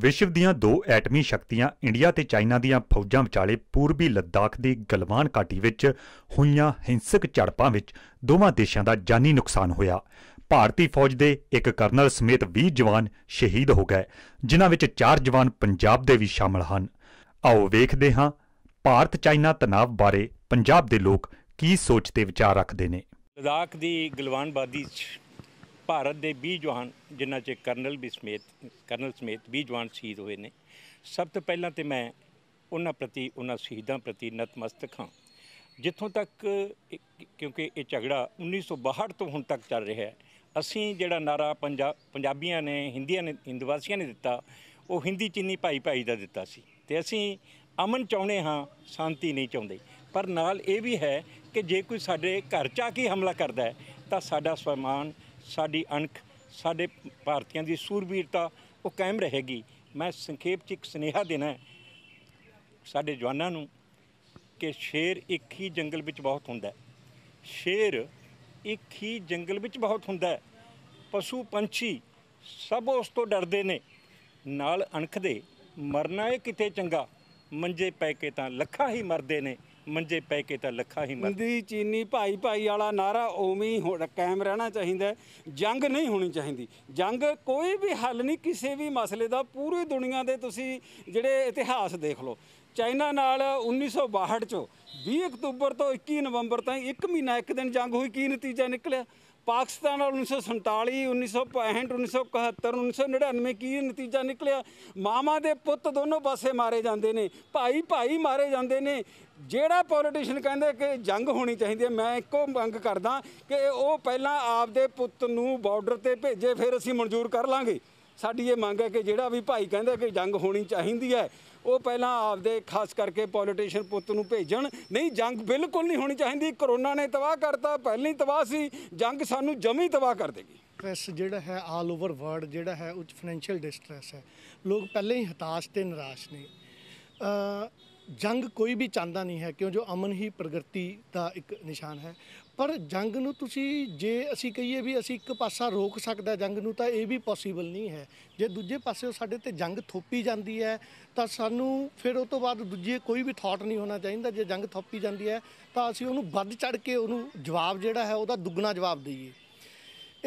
ਵਿਸ਼ਵ ਦੀਆਂ ਦੋ ਐਟਮੀ ਸ਼ਕਤੀਆਂ ਇੰਡੀਆ ਤੇ ਚਾਈਨਾ ਦੀਆਂ ਫੌਜਾਂ ਵਿਚਾਲੇ ਪੂਰਬੀ ਲੱਦਾਖ ਦੀ ਗਲਵਾਨ ਘਾਟੀ ਵਿੱਚ ਹੋਈਆਂ ਹਿੰਸਕ ਝੜਪਾਂ ਵਿੱਚ ਦੋਵਾਂ ਦੇਸ਼ਾਂ ਦਾ ਜਾਨੀ ਨੁਕਸਾਨ ਹੋਇਆ। ਭਾਰਤੀ ਫੌਜ ਦੇ ਇੱਕ ਕਰਨਲ ਸਮੇਤ 20 ਜਵਾਨ ਸ਼ਹੀਦ ਹੋ ਗਏ ਜਿਨ੍ਹਾਂ ਵਿੱਚ 4 ਜਵਾਨ ਪੰਜਾਬ ਦੇ ਵੀ ਸ਼ਾਮਲ ਹਨ। ਆਓ ਵੇਖਦੇ ਹਾਂ ਭਾਰਤ ਚਾਈਨਾ ਤਣਾਅ ਬਾਰੇ ਪੰਜਾਬ ਦੇ ਲੋਕ ਕੀ ਸੋਚ ਤੇ ਵਿਚਾਰ ਰੱਖਦੇ ਨੇ। ਲਦਾਖ ਦੀ ਗਲਵਾਨ ਬਾਦੀ 'ਚ ਭਾਰਤ ਦੇ 20 ਜਵਾਨ ਜਿਨ੍ਹਾਂ 'ਚ ਕਰਨਲ ਵੀ ਸਮੇਤ ਕਰਨਲ ਸਮੇਤ 20 ਜਵਾਨ ਸ਼ਹੀਦ ਹੋਏ ਨੇ ਸਭ ਤੋਂ ਪਹਿਲਾਂ ਤੇ ਮੈਂ ਉਹਨਾਂ ਪ੍ਰਤੀ ਉਹਨਾਂ ਸ਼ਹੀਦਾਂ ਪ੍ਰਤੀ ਨਤਮਸਤਕ ਹਾਂ ਜਿੱਥੋਂ ਤੱਕ ਕਿਉਂਕਿ ਇਹ ਝਗੜਾ 1962 ਤੋਂ ਹੁਣ ਤੱਕ ਚੱਲ ਰਿਹਾ ਹੈ ਅਸੀਂ ਜਿਹੜਾ ਨਾਰਾ ਪੰਜਾਬੀਆਂ ਨੇ ਹਿੰਦੀਆਂ ਨੇ ਹਿੰਦਵਾਸੀਆਂ ਨੇ ਦਿੱਤਾ ਉਹ ਹਿੰਦੀ ਚੀਨੀ ਭਾਈ ਭਾਈ ਦਾ ਦਿੱਤਾ ਸੀ ਤੇ ਅਸੀਂ ਅਮਨ ਚਾਹੁੰਦੇ ਹਾਂ ਸ਼ਾਂਤੀ ਨਹੀਂ ਚਾਹੁੰਦੇ ਪਰ ਨਾਲ ਇਹ ਵੀ ਹੈ ਕਿ ਜੇ ਕੋਈ ਸਾਡੇ ਘਰ ਚ ਆ ਕੇ ਹਮਲਾ ਕਰਦਾ ਹੈ ਤਾਂ ਸਾਡਾ ਸਵਮਾਨ ਸਾਡੀ ਅਣਖ ਸਾਡੇ ਭਾਰਤੀਆਂ ਦੀ ਸੂਰਬੀਰਤਾ ਉਹ ਕਾਇਮ ਰਹੇਗੀ ਮੈਂ ਸੰਖੇਪ 'ਚ ਇੱਕ ਸਨੇਹਾ ਦੇਣਾ ਸਾਡੇ ਜਵਾਨਾਂ ਨੂੰ ਕਿ ਸ਼ੇਰ ਇੱਕ ਹੀ ਜੰਗਲ ਵਿੱਚ ਬਹੁਤ ਹੁੰਦਾ ਸ਼ੇਰ ਇੱਕ ਹੀ ਜੰਗਲ ਵਿੱਚ ਬਹੁਤ ਹੁੰਦਾ ਪਸ਼ੂ ਪੰਛੀ ਸਭ ਉਸ ਤੋਂ ਡਰਦੇ ਨੇ ਨਾਲ ਅਣਖ ਦੇ ਮਰਨਾ ਇਹ ਕਿਤੇ ਚੰਗਾ ਮੰਜੇ ਪੈ ਕੇ ਤਾਂ ਲੱਖਾਂ ਹੀ ਮਰਦੇ ਨੇ ਮੰਜੇ ਪੈ ਕੇ ਤਾਂ ਲੱਖਾਂ ਹੀ ਮਰਦੀ ਚੀਨੀ ਭਾਈ ਭਾਈ ਵਾਲਾ ਨਾਰਾ ਉਵੇਂ ਹੀ ਹੁਣ ਕਾਇਮ ਰਹਿਣਾ ਚਾਹੀਦਾ ਜੰਗ ਨਹੀਂ ਹੋਣੀ ਚਾਹੀਦੀ ਜੰਗ ਕੋਈ ਵੀ ਹੱਲ ਨਹੀਂ ਕਿਸੇ ਵੀ ਮਸਲੇ ਦਾ ਪੂਰੀ ਦੁਨੀਆ ਦੇ ਤੁਸੀਂ ਜਿਹੜੇ ਇਤਿਹਾਸ ਦੇਖ ਲਓ ਚਾਈਨਾ ਨਾਲ 1962 ਚ 20 ਅਕਤੂਬਰ ਤੋਂ 21 ਨਵੰਬਰ ਤਾਈਂ ਇੱਕ ਮਹੀਨਾ ਇੱਕ ਦਿਨ ਜੰਗ ਹੋਈ ਕੀ ਨਤੀਜਾ ਨਿਕਲਿਆ ਪਾਕਿਸਤਾਨ ਨਾਲ 1947 1965 1971 1999 ਕੀ ਨਤੀਜਾ ਨਿਕਲਿਆ ਮਾਮਾ ਦੇ ਪੁੱਤ ਦੋਨੋਂ ਪਾਸੇ ਮਾਰੇ ਜਾਂਦੇ ਨੇ ਭਾਈ ਭਾਈ ਮਾਰੇ ਜਾਂਦੇ ਨੇ ਜਿਹੜਾ ਪੋਲੀਟੀਸ਼ੀਅਨ ਕਹਿੰਦੇ ਕਿ ਜੰਗ ਹੋਣੀ ਚਾਹੀਦੀ ਹੈ ਮੈਂ ਇੱਕੋ ਮੰਗ ਕਰਦਾ ਕਿ ਉਹ ਪਹਿਲਾਂ ਆਪਦੇ ਪੁੱਤ ਨੂੰ ਬਾਰਡਰ ਤੇ ਭੇਜੇ ਫਿਰ ਅਸੀਂ ਮਨਜ਼ੂਰ ਕਰ ਲਾਂਗੇ ਸਾਡੀ ਇਹ ਮੰਗ ਹੈ ਕਿ ਜਿਹੜਾ ਵੀ ਭਾਈ ਕਹਿੰਦਾ ਕਿ ਜੰਗ ਹੋਣੀ ਚਾਹੀਦੀ ਹੈ ਉਹ ਪਹਿਲਾਂ ਆਪਦੇ ਖਾਸ ਕਰਕੇ ਪੋਲੀਟੀਸ਼ੀਅਨ ਪੁੱਤ ਨੂੰ ਭੇਜਣ ਨਹੀਂ ਜੰਗ ਬਿਲਕੁਲ ਨਹੀਂ ਹੋਣੀ ਚਾਹੀਦੀ ਕਰੋਨਾ ਨੇ ਤਬਾਹ ਕਰਤਾ ਪਹਿਲਾਂ ਹੀ ਤਬਾਹ ਸੀ ਜੰਗ ਸਾਨੂੰ ਜਮੀ ਤਬਾਹ ਕਰ ਦੇਗੀ ਸਟ੍ਰੈਸ ਜਿਹੜਾ ਹੈ ਆਲ ਓਵਰ ਵਰਲਡ ਜਿਹੜਾ ਹੈ ਉਹ ਫਾਈਨੈਂਸ਼ੀਅਲ ਡਿਸਟ੍ਰੈਸ ਹੈ ਲੋਕ ਪਹਿਲਾਂ ਹੀ ਹਤਾਸ਼ ਤੇ ਨਿਰਾਸ਼ ਨੇ ਜੰਗ ਕੋਈ ਵੀ ਚਾਹੁੰਦਾ ਨਹੀਂ ਹੈ ਕਿਉਂ ਜੋ ਅਮਨ ਹੀ ਪ੍ਰਗਤੀ ਦਾ ਇੱਕ ਨਿਸ਼ਾਨ ਹੈ ਪਰ ਜੰਗ ਨੂੰ ਤੁਸੀਂ ਜੇ ਅਸੀਂ ਕਹੀਏ ਵੀ ਅਸੀਂ ਇੱਕ ਪਾਸਾ ਰੋਕ ਸਕਦਾ ਜੰਗ ਨੂੰ ਤਾਂ ਇਹ ਵੀ ਪੋਸੀਬਲ ਨਹੀਂ ਹੈ ਜੇ ਦੂਜੇ ਪਾਸੇ ਸਾਡੇ ਤੇ ਜੰਗ ਥੋਪੀ ਜਾਂਦੀ ਹੈ ਤਾਂ ਸਾਨੂੰ ਫਿਰ ਉਹ ਤੋਂ ਬਾਅਦ ਦੂਜੇ ਕੋਈ ਵੀ ਥਾਟ ਨਹੀਂ ਹੋਣਾ ਚਾਹੀਦਾ ਜੇ ਜੰਗ ਥੋਪੀ ਜਾਂਦੀ ਹੈ ਤਾਂ ਅਸੀਂ ਉਹਨੂੰ ਵੱਧ ਚੜ ਕੇ ਉਹਨੂੰ ਜਵਾਬ ਜਿਹੜਾ ਹੈ ਉਹਦਾ ਦੁੱਗਣਾ ਜਵਾਬ ਦਈਏ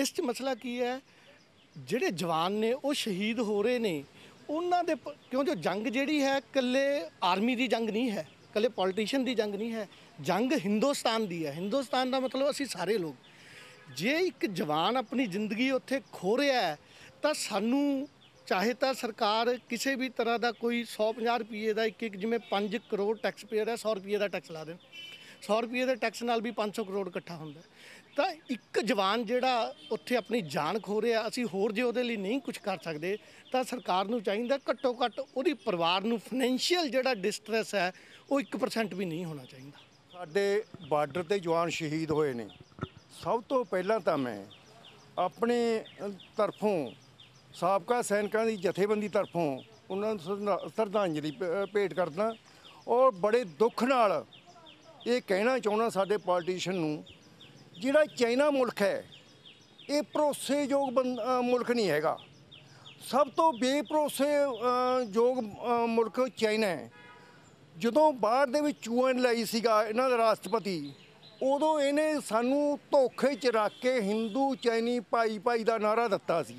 ਇਸ 'ਚ ਮਸਲਾ ਕੀ ਹੈ ਜਿਹੜੇ ਜਵਾਨ ਨੇ ਉਹ ਸ਼ਹੀਦ ਹੋ ਰਹੇ ਨੇ ਉਹਨਾਂ ਦੇ ਕਿਉਂਕਿ ਜੰਗ ਜਿਹੜੀ ਹੈ ਇਕੱਲੇ ਆਰਮੀ ਦੀ ਜੰਗ ਨਹੀਂ ਹੈ ਕੱਲੇ ਪੋਲੀਟੀਸ਼ੀਅਨ ਦੀ ਜੰਗ ਨਹੀਂ ਹੈ ਜੰਗ ਹਿੰਦੁਸਤਾਨ ਦੀ ਹੈ ਹਿੰਦੁਸਤਾਨ ਦਾ ਮਤਲਬ ਅਸੀਂ ਸਾਰੇ ਲੋਕ ਜੇ ਇੱਕ ਜਵਾਨ ਆਪਣੀ ਜ਼ਿੰਦਗੀ ਉੱਥੇ ਖੋ ਰਿਹਾ ਹੈ ਤਾਂ ਸਾਨੂੰ ਚਾਹੇ ਤਾਂ ਸਰਕਾਰ ਕਿਸੇ ਵੀ ਤਰ੍ਹਾਂ ਦਾ ਕੋਈ 150 ਰੁਪਏ ਦਾ ਇੱਕ ਇੱਕ ਜਿਵੇਂ 5 ਕਰੋੜ ਟੈਕਸ ਪੇਅਰ ਹੈ 100 ਰੁਪਏ ਦਾ ਟੈਕਸ ਲਾ ਦੇਣ 100 ਰੁਪਏ ਦੇ ਟੈਕਸ ਨਾਲ ਵੀ 500 ਕਰੋੜ ਇਕੱਠਾ ਹੁੰਦਾ ਤਾਂ ਇੱਕ ਜਵਾਨ ਜਿਹੜਾ ਉੱਥੇ ਆਪਣੀ ਜਾਨ ਖੋ ਰਿਹਾ ਅਸੀਂ ਹੋਰ ਜੇ ਉਹਦੇ ਲਈ ਨਹੀਂ ਕੁਝ ਕਰ ਸਕਦੇ ਤਾਂ ਸਰਕਾਰ ਨੂੰ ਚਾਹੀਦਾ ਘੱਟੋ ਘੱਟ ਉਹਦੀ ਪਰਿਵਾਰ ਨੂੰ ਫਾਈਨੈਂਸ਼ੀਅਲ ਜਿਹੜਾ ਡਿਸਟ੍ਰੈਸ ਹੈ ਉਹ 1% ਵੀ ਨਹੀਂ ਹੋਣਾ ਚਾਹੀਦਾ ਸਾਡੇ ਬਾਰਡਰ ਤੇ ਜਵਾਨ ਸ਼ਹੀਦ ਹੋਏ ਨੇ ਸਭ ਤੋਂ ਪਹਿਲਾਂ ਤਾਂ ਮੈਂ ਆਪਣੇ ਤਰਫੋਂ ਸਾਬਕਾ ਸੈਨਿਕਾਂ ਦੀ ਜਥੇਬੰਦੀ ਤਰਫੋਂ ਉਹਨਾਂ ਨੂੰ ਸ਼ਰਧਾਂਜਲੀ ਭੇਟ ਕਰਦਾ ਔਰ ਬੜੇ ਦੁੱਖ ਨਾਲ ਇਹ ਕਹਿਣਾ ਚਾਹੁੰਦਾ ਸਾਡੇ ਪੋਲੀਟੀਸ਼ੀਅਨ ਨੂੰ ਜਿਹੜਾ ਚਾਈਨਾ ਮੁਲਕ ਹੈ ਇਹ ਭਰੋਸੇਯੋਗ ਮੁਲਕ ਨਹੀਂ ਹੈਗਾ ਸਭ ਤੋਂ ਬੇਭਰੋਸੇਯੋਗ ਮੁਲਕ ਚਾਈਨਾ ਹੈ ਜਦੋਂ ਬਾਹਰ ਦੇ ਵਿੱਚ ਚੂਹਨ ਲਈ ਸੀਗਾ ਇਹਨਾਂ ਦਾ ਰਾਸ਼ਟਰਪਤੀ ਉਦੋਂ ਇਹਨੇ ਸਾਨੂੰ ਧੋਖੇ 'ਚ ਰੱਖ ਕੇ ਹਿੰਦੂ ਚਾਈਨੀ ਭਾਈ ਭਾਈ ਦਾ ਨਾਰਾ ਦਿੱਤਾ ਸੀ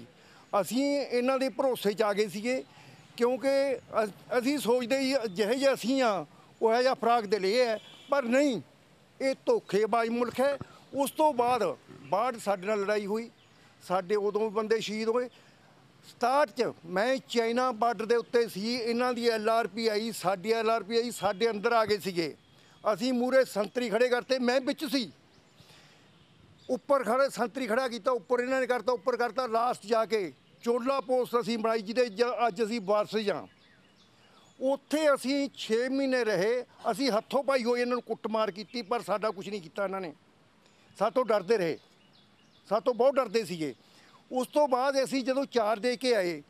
ਅਸੀਂ ਇਹਨਾਂ ਦੇ ਭਰੋਸੇ 'ਚ ਆ ਗਏ ਸੀਗੇ ਕਿਉਂਕਿ ਅਸੀਂ ਸੋਚਦੇ ਹੀ ਜਿਹੇ ਜਿਹੇ ਅਸੀਂ ਆ ਉਹ ਹੈ ਜਾਂ ਫਰਾਕ ਦੇ ਲਈ ਹੈ ਪਰ ਨਹੀਂ ਇਹ ਧੋਖੇਬਾਜ਼ ਮੁਲਕ ਹੈ ਉਸ ਤੋਂ ਬਾਅਦ ਬਾਅਦ ਸਾਡੇ ਨਾਲ ਲੜਾਈ ਹੋਈ ਸਾਡੇ ਉਦੋਂ ਬੰਦੇ ਸ਼ਹੀਦ ਹੋਏ ਸਟਾਰਟ 'ਚ ਮੈਂ ਚਾਈਨਾ ਬਾਰਡਰ ਦੇ ਉੱਤੇ ਸੀ ਇਹਨਾਂ ਦੀ ਐਲਆਰਪੀ ਆਈ ਸਾਡੀ ਐਲਆਰਪੀ ਆਈ ਸਾਡੇ ਅੰਦਰ ਆ ਗਏ ਸੀਗੇ ਅਸੀਂ ਮੂਰੇ ਸੰਤਰੀ ਖੜੇ ਕਰਤੇ ਮੈਂ ਵਿੱਚ ਸੀ ਉੱਪਰ ਖੜੇ ਸੰਤਰੀ ਖੜਾ ਕੀਤਾ ਉੱਪਰ ਇਹਨਾਂ ਨੇ ਕਰਤਾ ਉੱਪਰ ਕਰਤਾ ਲਾਸਟ ਜਾ ਕੇ ਚੋਲਾ ਪੋਸਟ ਅਸੀਂ ਬਣਾਈ ਜਿਹਦੇ ਅੱਜ ਅਸੀਂ ਵਾਰਸ ਹਾਂ ਉੱਥੇ ਅਸੀਂ 6 ਮਹੀਨੇ ਰਹੇ ਅਸੀਂ ਹੱਥੋਂ ਪਾਈ ਹੋਈ ਇਹਨਾਂ ਨੂੰ ਕੁੱਟਮਾਰ ਕੀਤੀ ਪਰ ਸਾਡਾ ਕੁਝ ਨਹੀਂ ਕੀਤਾ ਇਹਨਾਂ ਨੇ ਸਾਤੋਂ ਡਰਦੇ ਰਹੇ ਸਾਤੋਂ ਬਹੁਤ ਡਰਦੇ ਸੀਗੇ ਉਸ ਤੋਂ ਬਾਅਦ ਅਸੀਂ ਜਦੋਂ ਚਾਰ ਦੇ ਕੇ ਆਏ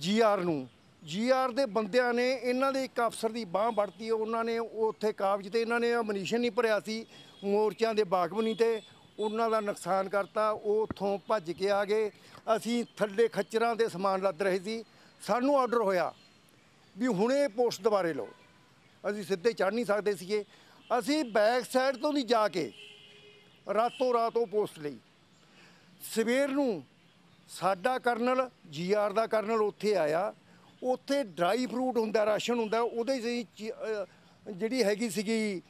ਜੀਆਰ ਨੂੰ ਜੀਆਰ ਦੇ ਬੰਦਿਆਂ ਨੇ ਇਹਨਾਂ ਦੇ ਇੱਕ ਅਫਸਰ ਦੀ ਬਾਹ ਵੜਤੀ ਉਹਨਾਂ ਨੇ ਉੱਥੇ ਕਾਬਜ ਤੇ ਇਹਨਾਂ ਨੇ ਮਨੀਸ਼ਨ ਨਹੀਂ ਭਰਿਆ ਸੀ ਮੋਰਚਿਆਂ ਦੇ ਬਾਗਬਨੀ ਤੇ ਉਹਨਾਂ ਦਾ ਨੁਕਸਾਨ ਕਰਤਾ ਉਹ ਉਥੋਂ ਭੱਜ ਕੇ ਆ ਗਏ ਅਸੀਂ ਥੱਲੇ ਖੱਚਰਾਂ ਦੇ ਸਮਾਨ ਲੱਦ ਰਹੇ ਸੀ ਸਾਨੂੰ ਆਰਡਰ ਹੋਇਆ ਵੀ ਹੁਣੇ ਪੋਸਟ ਦੁਬਾਰੇ ਲਓ ਅਸੀਂ ਸਿੱਧੇ ਚੜ ਨਹੀਂ ਸਕਦੇ ਸੀਗੇ ਅਸੀਂ ਬੈਕ ਸਾਈਡ ਤੋਂ ਨਹੀਂ ਜਾ ਕੇ ਰਾਤੋਂ ਰਾਤ ਉਹ ਪੋਸਟ ਲਈ ਸਵੇਰ ਨੂੰ ਸਾਡਾ ਕਰਨਲ ਜੀਆਰ ਦਾ ਕਰਨਲ ਉੱਥੇ ਆਇਆ ਉੱਥੇ ਡਰਾਈ ਫਰੂਟ ਹੁੰਦਾ ਰਾਸ਼ਨ ਹੁੰਦਾ ਉਹਦੇ ਜਿਹੀ ਜਿਹੜੀ ਹੈਗੀ ਸੀਗੀ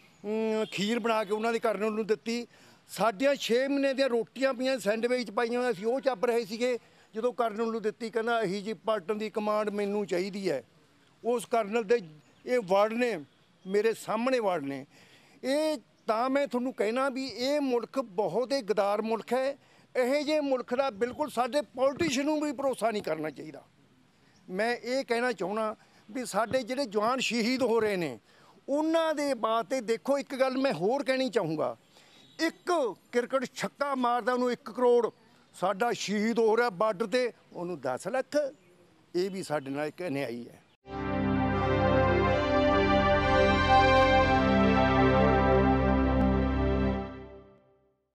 ਖੀਰ ਬਣਾ ਕੇ ਉਹਨਾਂ ਦੇ ਕਰਨਲ ਨੂੰ ਦਿੱਤੀ ਸਾਡੀਆਂ 6 ਮਹੀਨੇ ਦੀਆਂ ਰੋਟੀਆਂ ਪਈਆਂ ਸੈਂਡਵਿਚ ਪਾਈਆਂ ਹੋਈਆਂ ਸੀ ਉਹ ਚੱਪ ਰਹੇ ਸੀਗੇ ਜਦੋਂ ਕਰਨਲ ਨੂੰ ਦਿੱਤੀ ਕਹਿੰਦਾ ਇਹੀ ਜੀ ਪਾਰਟਨ ਦੀ ਕਮਾਂਡ ਮੈਨੂੰ ਚਾਹੀਦੀ ਹੈ ਉਸ ਕਰਨਲ ਦੇ ਇਹ ਵਰਡ ਨੇ ਮੇਰੇ ਸਾਹਮਣੇ ਵਰਡ ਨੇ ਇਹ ਤਾਂ ਮੈਂ ਤੁਹਾਨੂੰ ਕਹਿਣਾ ਵੀ ਇਹ ਮੁਲਕ ਬਹੁਤ ਹੀ ਗਦਾਰ ਮੁਲਕ ਹੈ ਇਹੋ ਜਿਹੇ ਮੁਲਕ ਦਾ ਬਿਲਕੁਲ ਸਾਡੇ ਪੋਲੀਟੀਸ਼ੀਅਨ ਨੂੰ ਵੀ ਭਰੋਸਾ ਨਹੀਂ ਕਰਨਾ ਚਾਹੀਦਾ ਮੈਂ ਇਹ ਕਹਿਣਾ ਚਾਹਣਾ ਵੀ ਸਾਡੇ ਜਿਹੜੇ ਜਵਾਨ ਸ਼ਹੀਦ ਹੋ ਰਹੇ ਨੇ ਉਹਨਾਂ ਦੇ ਬਾਤ ਤੇ ਦੇਖੋ ਇੱਕ ਗੱਲ ਮੈਂ ਹੋਰ ਕਹਿਣੀ ਚਾਹੂੰਗਾ ਇੱਕ ਕ੍ਰਿਕਟ ਛੱਕਾ ਮਾਰਦਾ ਉਹਨੂੰ 1 ਕਰੋੜ ਸਾਡਾ ਸ਼ਹੀਦ ਹੋ ਰਿਹਾ ਬਾਰਡਰ ਤੇ ਉਹਨੂੰ 10 ਲੱਖ ਇਹ ਵੀ ਸਾਡੇ ਨਾਲ ਇੱਕ ਅਨਿਆਈ ਹੈ